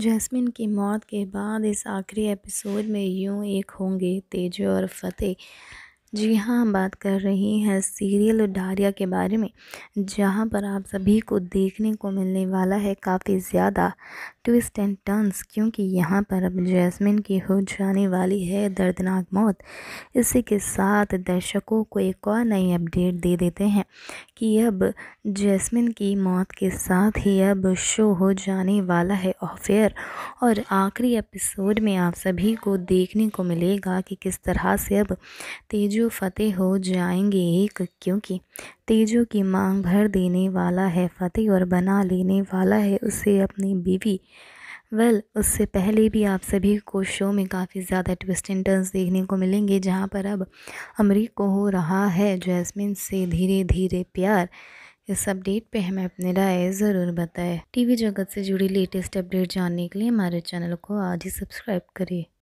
jasmine की मौत के बाद इस आखिरी एपिसोड में यूं एक होंगे तेजो और फतेह जी हाँ हम बात कर रही हैं सीरियल डारिया के बारे में जहाँ पर आप सभी को देखने को मिलने वाला है काफ़ी ज़्यादा ट्विस्ट एंड टर्न्स क्योंकि यहाँ पर अब जैस्मिन की हो जाने वाली है दर्दनाक मौत इसी के साथ दर्शकों को एक और नई अपडेट दे देते हैं कि अब जैस्मिन की मौत के साथ ही अब शो हो जाने वाला है ऑफेयर और आखिरी एपिसोड में आप सभी को देखने को मिलेगा कि किस तरह से अब तेजो फतेह हो जाएंगे एक क्योंकि तेजो की मांग भर देने वाला है फतेह और बना लेने वाला है उसे अपनी बीवी वेल well, उससे पहले भी आप सभी को शो में काफ़ी ज़्यादा ट्विस्ट एंड टर्न्स देखने को मिलेंगे जहाँ पर अब अमरीक को हो रहा है जैस्मिन से धीरे धीरे प्यार इस अपडेट पे हमें अपनी राय ज़रूर बताएं टीवी जगत से जुड़ी लेटेस्ट अपडेट जानने के लिए हमारे चैनल को आज ही सब्सक्राइब करिए